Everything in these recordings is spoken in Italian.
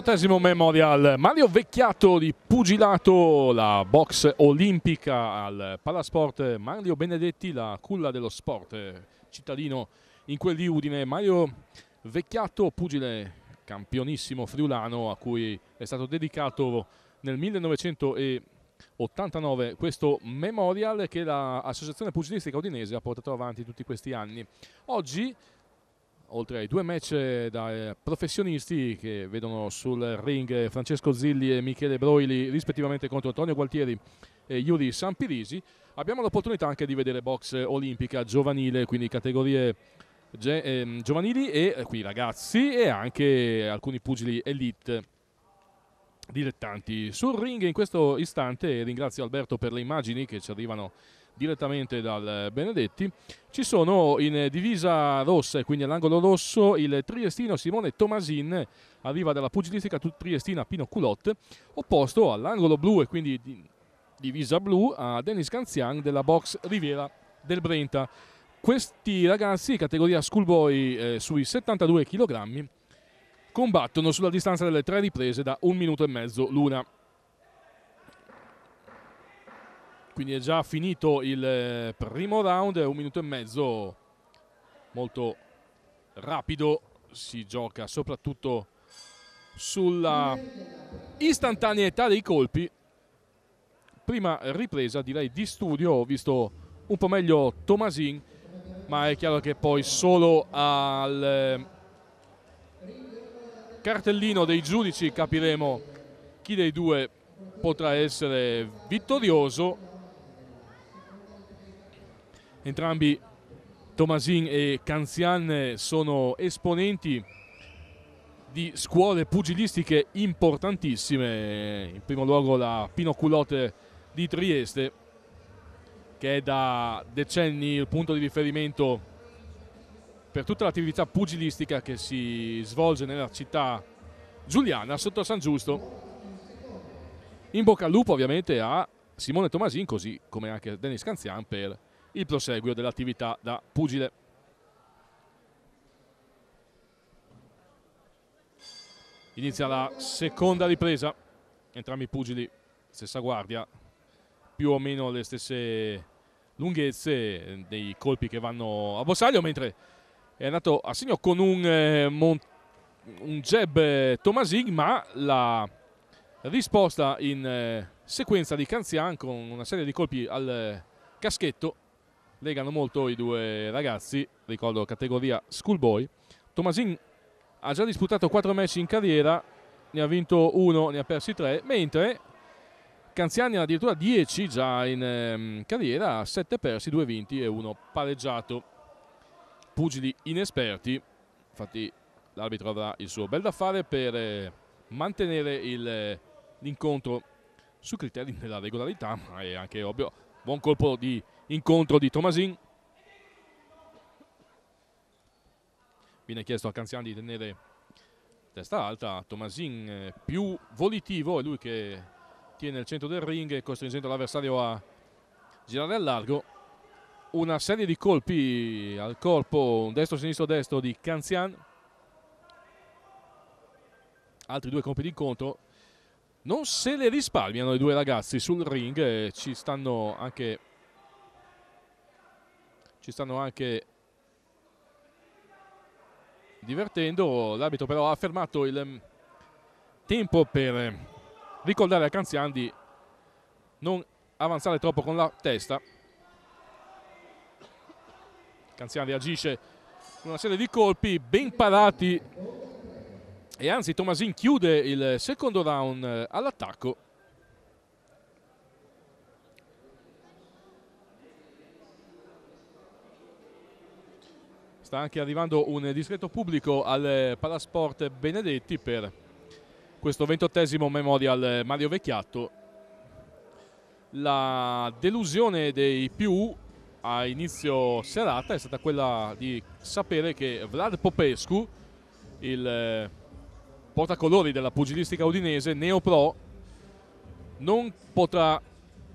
28esimo Memorial Mario Vecchiato di Pugilato, la box olimpica al Palasport, Mario Benedetti, la culla dello sport cittadino in quel di Udine, Mario Vecchiato, pugile campionissimo friulano a cui è stato dedicato nel 1989 questo memorial che l'associazione pugilistica udinese ha portato avanti tutti questi anni. Oggi oltre ai due match eh, da eh, professionisti che vedono sul ring Francesco Zilli e Michele Broili rispettivamente contro Antonio Gualtieri e Yuri Sampirisi, abbiamo l'opportunità anche di vedere box olimpica giovanile, quindi categorie ehm, giovanili e eh, qui ragazzi e anche alcuni pugili elite dilettanti. Sul ring in questo istante ringrazio Alberto per le immagini che ci arrivano direttamente dal eh, Benedetti. Ci sono in divisa rossa e quindi all'angolo rosso il triestino Simone Tomasin, arriva dalla pugilistica triestina Pino Culotte, opposto all'angolo blu e quindi divisa blu a Dennis Canzian della box Riviera del Brenta. Questi ragazzi, categoria schoolboy eh, sui 72 kg, combattono sulla distanza delle tre riprese da un minuto e mezzo l'una. Quindi è già finito il eh, primo round, un minuto e mezzo molto rapido, si gioca soprattutto sulla istantaneità dei colpi. Prima ripresa direi di studio, ho visto un po' meglio Tomasin, ma è chiaro che poi solo al eh, cartellino dei giudici capiremo chi dei due potrà essere vittorioso Entrambi Tomasin e Canzian sono esponenti di scuole pugilistiche importantissime, in primo luogo la Pino Culotte di Trieste, che è da decenni il punto di riferimento per tutta l'attività pugilistica che si svolge nella città giuliana sotto San Giusto. In bocca al lupo ovviamente a Simone Tomasin, così come anche a Denis Canzian per il proseguio dell'attività da pugile. Inizia la seconda ripresa, entrambi i pugili, stessa guardia, più o meno le stesse lunghezze dei colpi che vanno a Bossaglio, mentre è andato a segno con un, eh, un jab eh, Tomasig, ma la risposta in eh, sequenza di Canzian con una serie di colpi al eh, caschetto legano molto i due ragazzi, ricordo categoria Schoolboy. Tomasin ha già disputato quattro match in carriera, ne ha vinto uno, ne ha persi tre, mentre Canziani ha addirittura 10 già in ehm, carriera, 7 persi, 2 vinti e 1 pareggiato. Pugili inesperti, infatti l'arbitro avrà il suo bel da fare per eh, mantenere eh, l'incontro su criteri della regolarità, ma è anche ovvio, buon colpo di incontro di Tomasin. Viene chiesto a Canzian di tenere testa alta, Tomasin eh, più volitivo, è lui che tiene il centro del ring costringendo l'avversario a girare a largo. Una serie di colpi al corpo, un destro, sinistro, destro di Canzian. Altri due colpi d'incontro. Non se le risparmiano i due ragazzi sul ring, eh, ci stanno anche ci stanno anche divertendo, l'arbitro però ha fermato il mm, tempo per mm, ricordare a Canzian di non avanzare troppo con la testa. Canzian reagisce con una serie di colpi ben parati e anzi Tomasin chiude il secondo round eh, all'attacco Sta anche arrivando un discreto pubblico al Palasport Benedetti per questo ventottesimo Memorial Mario Vecchiato. La delusione dei più a inizio serata è stata quella di sapere che Vlad Popescu, il eh, portacolori della pugilistica udinese, neopro, non potrà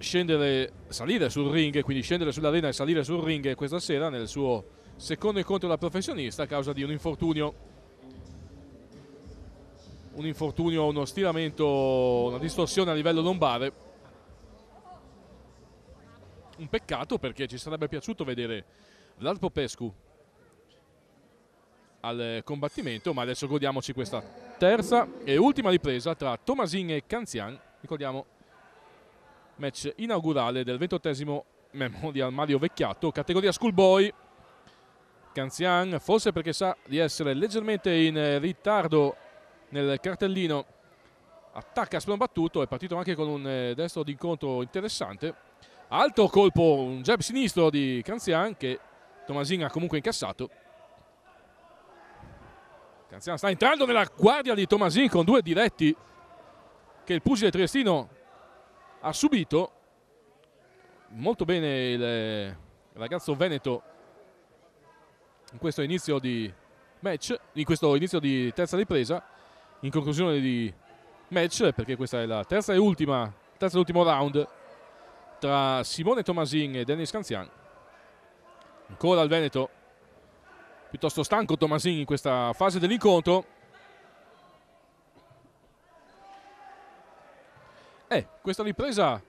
scendere, salire sul ring, quindi scendere sull'arena e salire sul ring questa sera nel suo secondo incontro da professionista a causa di un infortunio. Un infortunio, uno stiramento, una distorsione a livello lombare. Un peccato perché ci sarebbe piaciuto vedere Vlad Popescu al combattimento, ma adesso godiamoci questa terza e ultima ripresa tra Tomasin e Canzian. Ricordiamo match inaugurale del ventottesimo Memorial Mario Vecchiato, categoria Schoolboy Canzian, forse perché sa di essere leggermente in ritardo nel cartellino, attacca a sprombattuto, è partito anche con un eh, destro d'incontro interessante. Alto colpo, un jab sinistro di Canzian che Tomasin ha comunque incassato. Canzian sta entrando nella guardia di Tomasin con due diretti che il pugile triestino ha subito. Molto bene il eh, ragazzo veneto in questo inizio di match, in questo inizio di terza ripresa, in conclusione di match, perché questa è la terza e ultima, terza e ultimo round tra Simone Tomasin e Dennis Canzian. Ancora il Veneto, piuttosto stanco Tomasin in questa fase dell'incontro. Eh, questa ripresa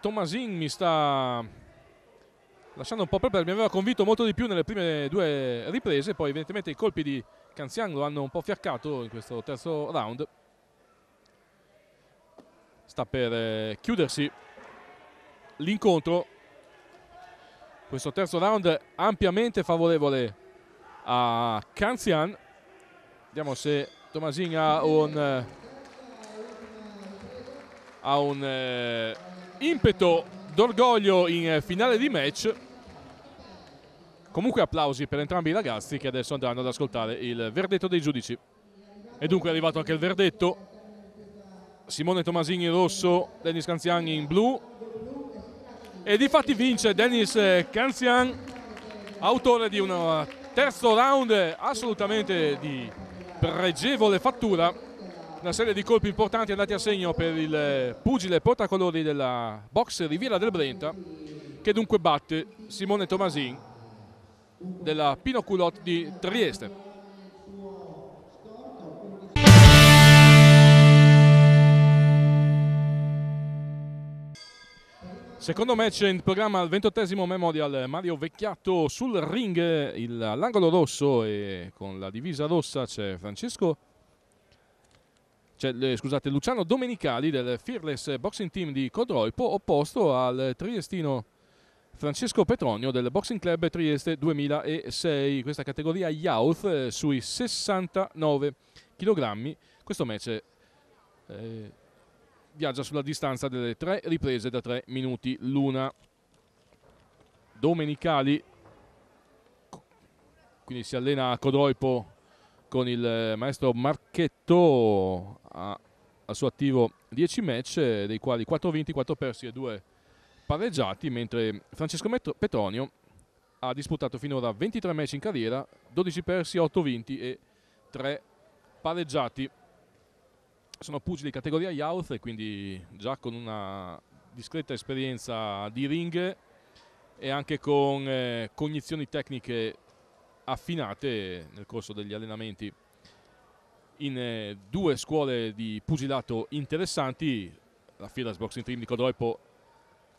Tomasin mi sta lasciando un po' perdere, mi aveva convinto molto di più nelle prime due riprese, poi evidentemente i colpi di Canzian lo hanno un po' fiaccato in questo terzo round. Sta per eh, chiudersi l'incontro, questo terzo round ampiamente favorevole a Canzian. Vediamo se Tomasin ha un, eh, ha un eh, impeto d'orgoglio in eh, finale di match. Comunque applausi per entrambi i ragazzi che adesso andranno ad ascoltare il verdetto dei giudici. E dunque è arrivato anche il verdetto. Simone Tomasini in rosso, Dennis Canzian in blu. E di fatti vince Dennis eh, Canzian, autore di un eh, terzo round assolutamente di pregevole fattura una serie di colpi importanti andati a segno per il eh, pugile portacolori della box Riviera del Brenta che dunque batte Simone Tomasin della Pino Culotte di Trieste. Secondo match in programma al ventottesimo Memorial Mario Vecchiato sul ring l'angolo rosso e con la divisa rossa c'è Francesco cioè, scusate, Luciano Domenicali del Fearless Boxing Team di Codroipo opposto al triestino Francesco Petronio del Boxing Club Trieste 2006, questa categoria Youth eh, sui 69 kg. Questo match eh, viaggia sulla distanza delle tre riprese da tre minuti l'una. Domenicali quindi si allena a Codroipo con il maestro Marchetto al suo attivo 10 match, dei quali 4 vinti, 4 persi e 2 pareggiati, mentre Francesco Petronio ha disputato finora 23 match in carriera, 12 persi, 8 vinti e 3 pareggiati. Sono pugili di categoria Youth e quindi già con una discreta esperienza di ring e anche con eh, cognizioni tecniche affinate nel corso degli allenamenti in eh, due scuole di pugilato interessanti, la Firas Boxing Team di Codroipo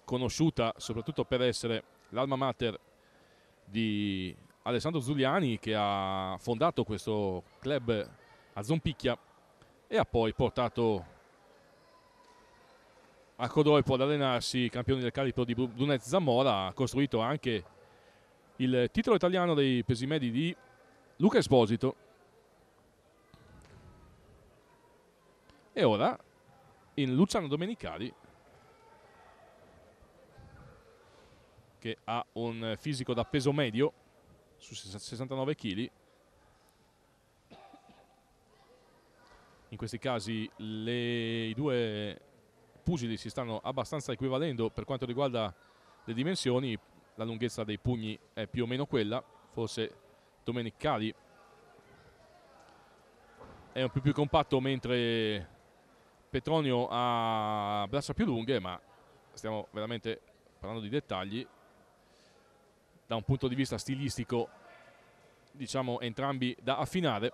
conosciuta soprattutto per essere l'alma mater di Alessandro Zuliani che ha fondato questo club a Zompicchia e ha poi portato a Codroipo ad allenarsi i campioni del calibro di Brunet Zamora, ha costruito anche il titolo italiano dei pesi medi di Luca Esposito. E ora in Luciano Domenicali che ha un fisico da peso medio su 69 kg. In questi casi le, i due pugili si stanno abbastanza equivalendo per quanto riguarda le dimensioni, la lunghezza dei pugni è più o meno quella, forse Domenicali è un po' più compatto mentre Petronio ha braccia più lunghe, ma stiamo veramente parlando di dettagli. Da un punto di vista stilistico, diciamo entrambi da affinare.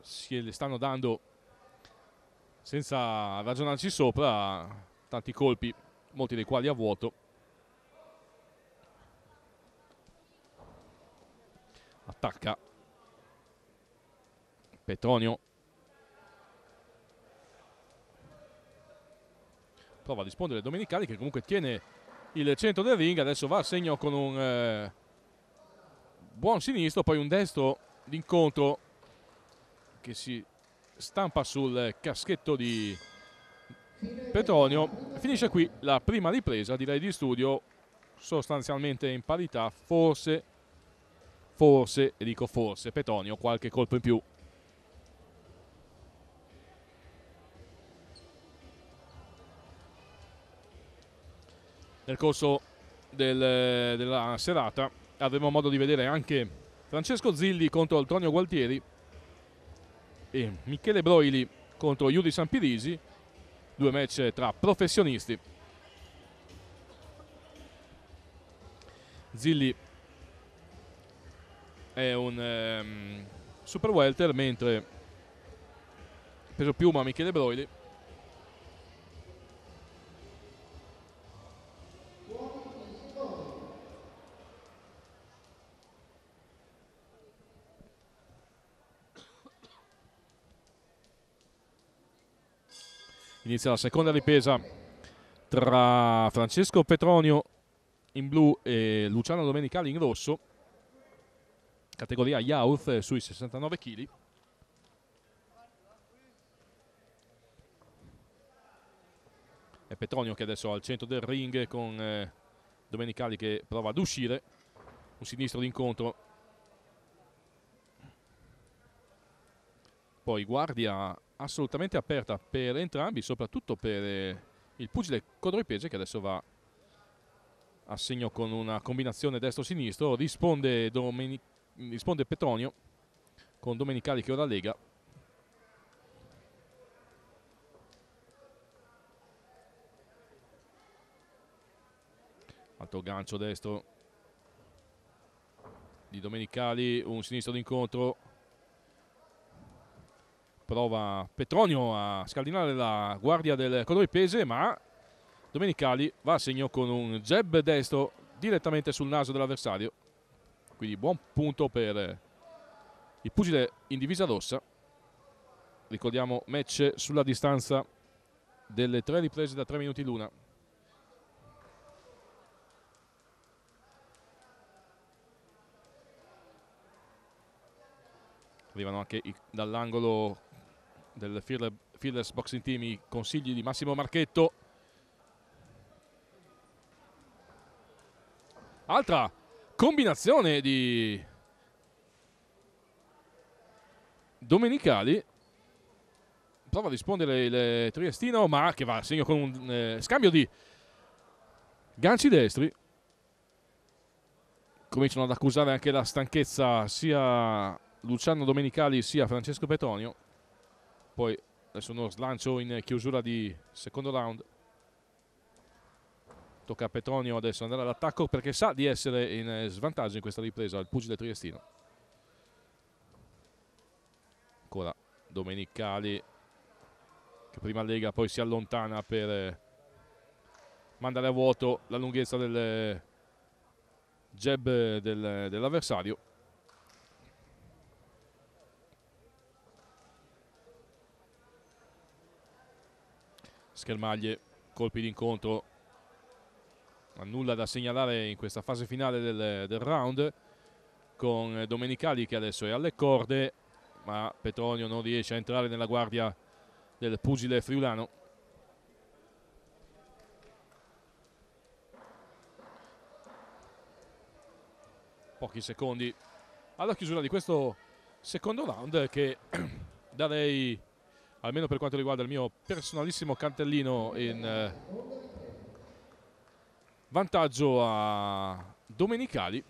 Si stanno dando senza ragionarci sopra tanti colpi, molti dei quali a vuoto. Attacca Petronio. Prova a rispondere Domenicali che comunque tiene il centro del ring, adesso va a segno con un eh, buon sinistro, poi un destro d'incontro che si stampa sul caschetto di Petronio. Finisce qui la prima ripresa, direi di studio sostanzialmente in parità, forse, forse, e dico forse, Petonio qualche colpo in più. Nel corso del, della serata avremo modo di vedere anche Francesco Zilli contro Antonio Gualtieri e Michele Broili contro Iudi Sampirisi due match tra professionisti. Zilli è un ehm, super welter, mentre peso piuma Michele Broili Inizia la seconda ripresa tra Francesco Petronio in blu e Luciano Domenicali in rosso, categoria Youth sui 69 kg. È Petronio che adesso è al centro del ring con eh, Domenicali che prova ad uscire, un sinistro d'incontro poi guardia assolutamente aperta per entrambi, soprattutto per eh, il pugile Codroipege che adesso va a segno con una combinazione destro-sinistro, risponde, Domenic risponde Petonio con Domenicali che ora lega. Alto gancio destro di Domenicali, un sinistro d'incontro prova Petronio a scaldinare la guardia del Pese ma Domenicali va a segno con un jab destro direttamente sul naso dell'avversario quindi buon punto per il pugile in divisa rossa ricordiamo match sulla distanza delle tre riprese da tre minuti l'una arrivano anche dall'angolo del Fearless Boxing Team i consigli di Massimo Marchetto. Altra combinazione di Domenicali. Prova a rispondere il eh, Triestino, ma che va a segno con un eh, scambio di ganci destri. Cominciano ad accusare anche la stanchezza sia Luciano Domenicali sia Francesco Petonio poi adesso uno slancio in chiusura di secondo round tocca a Petronio adesso andare all'attacco perché sa di essere in eh, svantaggio in questa ripresa il pugile triestino ancora Domenicali che prima lega poi si allontana per eh, mandare a vuoto la lunghezza del eh, jab del, dell'avversario Schermaglie, colpi d'incontro, ma nulla da segnalare in questa fase finale del, del round con Domenicali che adesso è alle corde, ma Petronio non riesce a entrare nella guardia del pugile friulano. Pochi secondi alla chiusura di questo secondo round che darei almeno per quanto riguarda il mio personalissimo cantellino in eh, vantaggio a Domenicali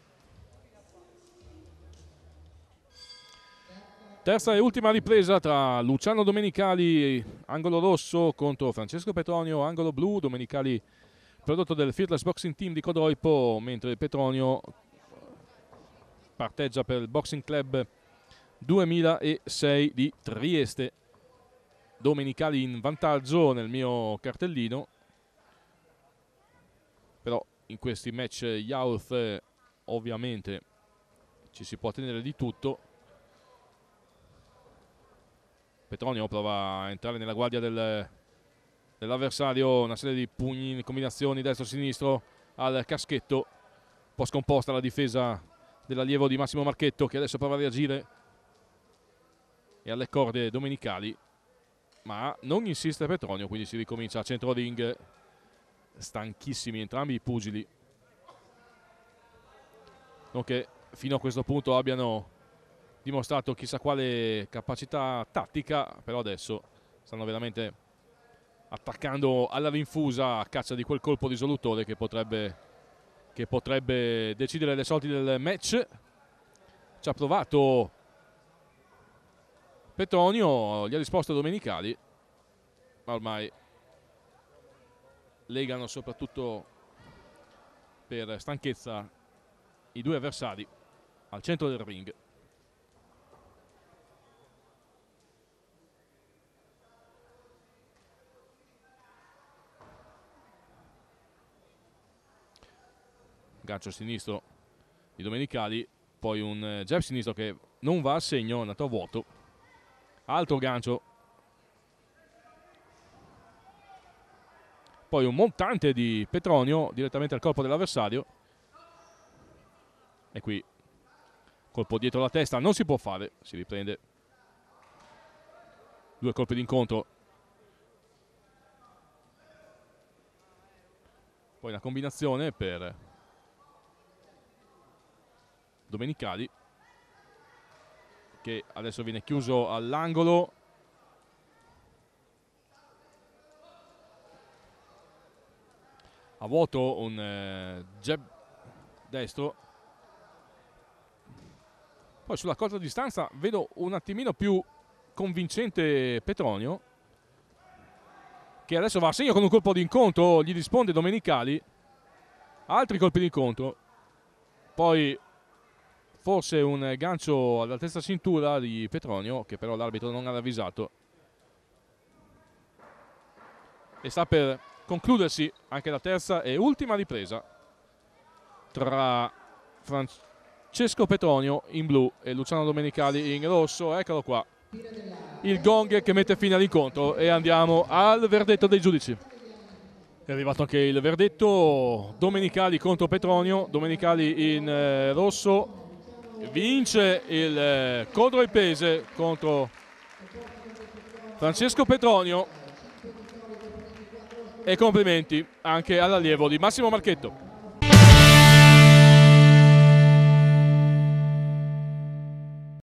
terza e ultima ripresa tra Luciano Domenicali angolo rosso contro Francesco Petronio angolo blu Domenicali prodotto del Fearless Boxing Team di Codroipo mentre Petronio parteggia per il Boxing Club 2006 di Trieste domenicali in vantaggio nel mio cartellino però in questi match Youth eh, ovviamente ci si può tenere di tutto Petronio prova a entrare nella guardia del, dell'avversario una serie di pugni in combinazioni destro-sinistro al caschetto un po' scomposta la difesa dell'allievo di Massimo Marchetto che adesso prova a reagire e alle corde domenicali ma non insiste Petronio, quindi si ricomincia a centro ring, stanchissimi entrambi i pugili. Non che fino a questo punto abbiano dimostrato chissà quale capacità tattica, però adesso stanno veramente attaccando alla rinfusa a caccia di quel colpo risolutore che potrebbe, che potrebbe decidere le sorti del match. Ci ha provato Petonio gli ha risposto Domenicali, ma ormai legano soprattutto per stanchezza i due avversari al centro del ring. Gancio sinistro di Domenicali, poi un eh, jab sinistro che non va a segno, è andato a vuoto. Altro gancio. Poi un montante di Petronio direttamente al corpo dell'avversario. E qui colpo dietro la testa, non si può fare, si riprende. Due colpi d'incontro. Poi una combinazione per Domenicali che adesso viene chiuso all'angolo a vuoto un eh, jab destro poi sulla corta distanza vedo un attimino più convincente Petronio che adesso va a segno con un colpo d'incontro gli risponde Domenicali altri colpi d'incontro poi forse un gancio all'altezza cintura di Petronio che però l'arbitro non ha ravvisato e sta per concludersi anche la terza e ultima ripresa tra Francesco Petronio in blu e Luciano Domenicali in rosso eccolo qua il gong che mette fine all'incontro e andiamo al verdetto dei giudici è arrivato anche il verdetto Domenicali contro Petronio Domenicali in eh, rosso vince il eh, Codro e Pese contro Francesco Petronio e complimenti anche all'allievo di Massimo Marchetto.